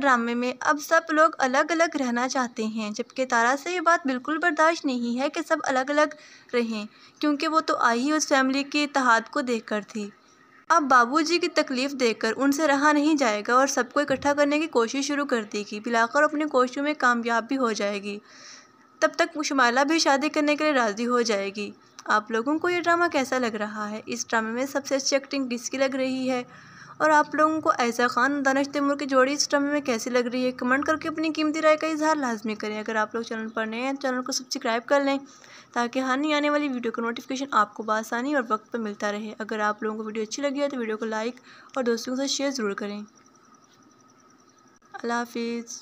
ड्रामे में अब सब लोग अलग अलग रहना चाहते हैं जबकि तारा से ये बात बिल्कुल बर्दाश्त नहीं है कि सब अलग अलग रहें क्योंकि वो तो आई ही उस फैमिली के इतिहाद को देख कर थी अब बाबूजी की तकलीफ़ देखकर उनसे रहा नहीं जाएगा और सबको इकट्ठा करने की कोशिश शुरू कर देगी बिलाकर अपनी कोशिशों में कामयाब भी हो जाएगी तब तक शुमाला भी शादी करने के लिए राज़ी हो जाएगी आप लोगों को ये ड्रामा कैसा लग रहा है इस ड्रामे में सबसे अच्छी एक्टिंग किसकी लग रही है और आप लोगों को ऐसा खान दानश तैमूर की जोड़ी इस ड्रामे में कैसी लग रही है कमेंट करके अपनी कीमती राय का इजहार लाजमी करें अगर आप लोग चैनल पर नए हैं चैनल को सब्सक्राइब कर लें ताकि हानि आने वाली वीडियो का नोटिफिकेशन आपको बसानी और वक्त पर मिलता रहे अगर आप लोगों को वीडियो अच्छी लगी है तो वीडियो को लाइक और दोस्तों के साथ शेयर ज़रूर करें अल्लाह हाफिज़